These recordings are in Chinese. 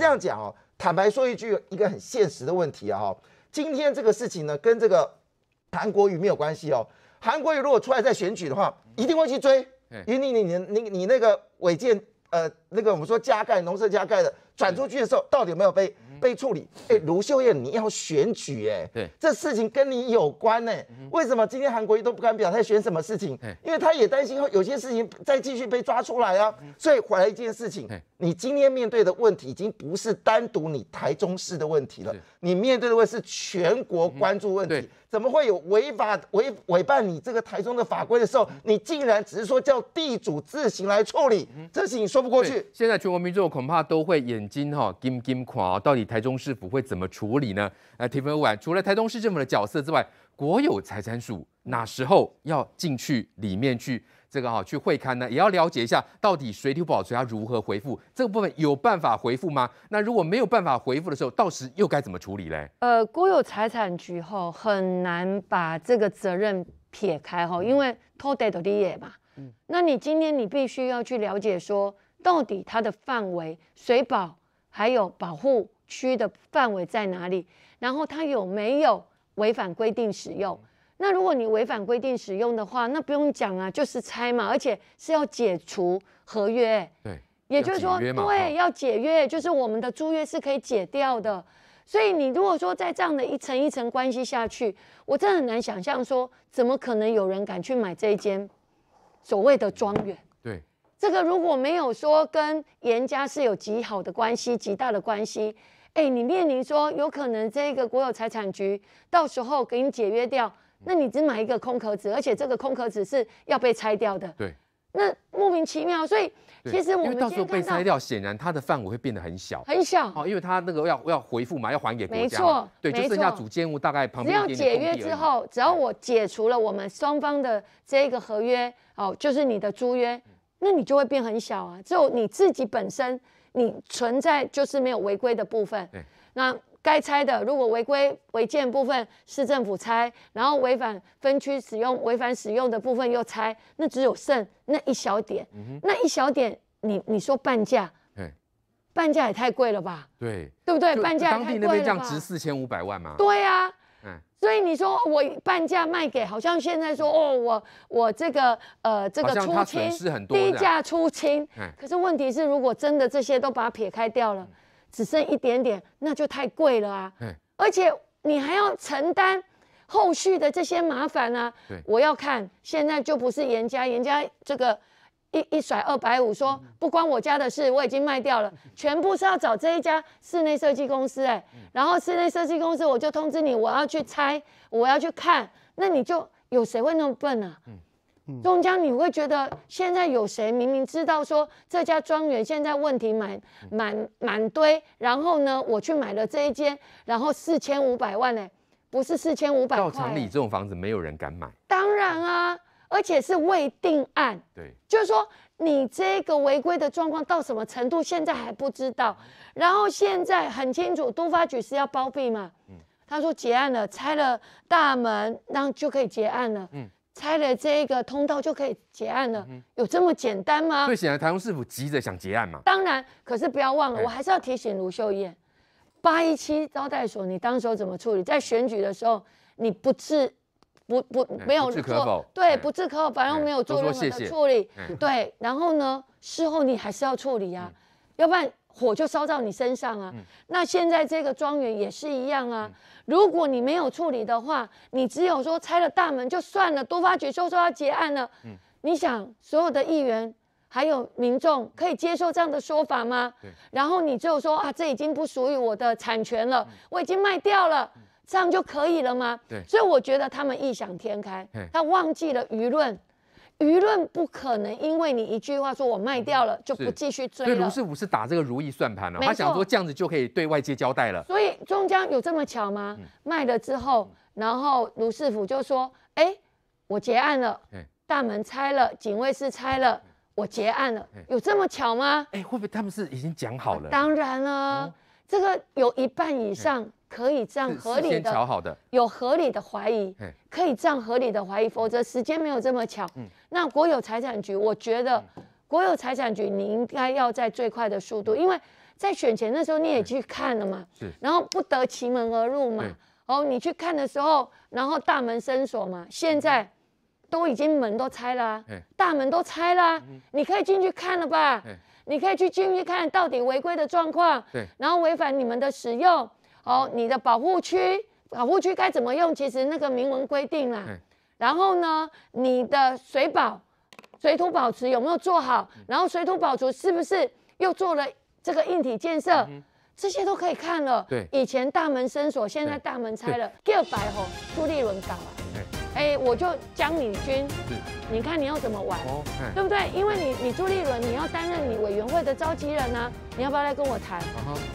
这样讲哦，坦白说一句，一个很现实的问题啊哦，今天这个事情呢，跟这个韩国瑜没有关系哦。韩国瑜如果出来再选举的话，一定会去追，因为你你你你那个违建呃那个我们说加盖农舍加盖的转出去的时候，到底有没有被？被处理，哎，卢秀燕，你要选举，哎，对，这事情跟你有关呢，为什么今天韩国瑜都不敢表态选什么事情？因为他也担心有些事情再继续被抓出来啊，所以回来一件事情，你今天面对的问题已经不是单独你台中市的问题了，你面对的会是全国关注问题。怎么会有违法违违办你这个台中的法规的时候，你竟然只是说叫地主自行来处理，这事情说不过去。现在全国民众恐怕都会眼睛哈金金狂，到底台中市府会怎么处理呢？哎提问 o 除了台中市政府的角色之外，国有财产署哪时候要进去里面去？这个哈去会刊呢，也要了解一下到底水土保持它如何回复这个部分有办法回复吗？那如果没有办法回复的时候，到时又该怎么处理嘞？呃，国有财产局吼很难把这个责任撇开吼，因为偷得的利也嘛。嗯。那你今天你必须要去了解说，到底它的范围，水保还有保护区的范围在哪里？然后它有没有违反规定使用？那如果你违反规定使用的话，那不用讲啊，就是拆嘛，而且是要解除合约。对，也就是说，对，要解约，就是我们的租约是可以解掉的。所以你如果说在这样的一层一层关系下去，我真的很难想象说，怎么可能有人敢去买这一间所谓的庄园？对，这个如果没有说跟严家是有极好的关系、极大的关系，哎，你面临说有可能这个国有财产局到时候给你解约掉。那你只买一个空壳子，而且这个空壳子是要被拆掉的。对。那莫名其妙，所以其实我们到时候被拆掉，显然它的范围会变得很小。很小。哦，因为它那个要要回复嘛，要还给国家。没错。对，就剩下主建物大概旁边只要解约之后，只要我解除了我们双方的这一个合约，哦，就是你的租约，那你就会变很小啊，只有你自己本身你存在就是没有违规的部分。对。那。该拆的，如果违规违建部分，市政府拆；然后违反分区使用、违反使用的部分又拆，那只有剩那一小点，那一小点，你你说半价？半价也太贵了吧？对，对不对？半价太贵了当地那边这样值四千五百万吗？对啊。所以你说我半价卖给，好像现在说哦，我我这个呃这个出清，低价出清。可是问题是，如果真的这些都把它撇开掉了。只剩一点点，那就太贵了啊！而且你还要承担后续的这些麻烦呢。我要看现在就不是严家，严家这个一一甩二百五，说不关我家的事，我已经卖掉了，全部是要找这一家室内设计公司。哎，然后室内设计公司我就通知你，我要去拆，我要去看，那你就有谁会那么笨啊？嗯。中江，你会觉得现在有谁明明知道说这家庄园现在问题满满满堆，然后呢，我去买了这一间，然后四千五百万呢？不是四千五百。到厂里这种房子没有人敢买。当然啊，而且是未定案。对，就是说你这个违规的状况到什么程度，现在还不知道。然后现在很清楚，都发局是要包庇嘛。嗯。他说结案了，拆了大门，那就可以结案了。嗯。拆了这个通道就可以结案了，有这么简单吗？最显然，台中市政府急着想结案嘛。当然，可是不要忘了，我还是要提醒卢秀燕，八一七招待所你当时候怎么处理？在选举的时候你不置不不没有说对不置可否，反正没有做任何的处理。对，然后呢，事后你还是要处理呀，要不然。火就烧到你身上啊！那现在这个庄园也是一样啊！如果你没有处理的话，你只有说拆了大门就算了，多发局就说要结案了。嗯，你想所有的议员还有民众可以接受这样的说法吗？然后你就说啊，这已经不属于我的产权了，我已经卖掉了，这样就可以了吗？对。所以我觉得他们异想天开，他忘记了舆论。舆论不可能因为你一句话说我卖掉了就不继续追了。对，卢世甫是打这个如意算盘了，他想说这样子就可以对外界交代了。所以中江有这么巧吗？卖了之后，然后卢世甫就说：“哎，我结案了，大门拆了，警卫室拆了，我结案了，有这么巧吗？”哎，会不会他们是已经讲好了？当然了。这个有一半以上可以这样合理的有合理的怀疑，可以这样合理的怀疑，否则时间没有这么巧。那国有财产局，我觉得国有财产局你应该要在最快的速度，因为在选前的时候你也去看了嘛，然后不得其门而入嘛。哦，你去看的时候，然后大门深锁嘛，现在都已经门都拆了，大门都拆了，你可以进去看了吧。你可以去进去看到底违规的状况，对，然后违反你们的使用，哦，你的保护区，保护区该怎么用？其实那个明文规定啦，然后呢，你的水保、水土保持有没有做好？然后水土保持是不是又做了这个硬体建设？这些都可以看了。对，以前大门生锁，现在大门拆了。第白吼朱立伦搞了。哎，我就江敏君，你看你要怎么玩，对不对？因为你，你朱立伦，你要担任你委员会的召集人啊，你要不要来跟我谈？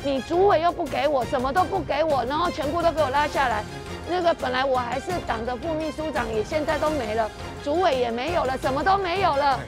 你主委又不给我，什么都不给我，然后全部都给我拉下来，那个本来我还是党的副秘书长，也现在都没了，主委也没有了，什么都没有了。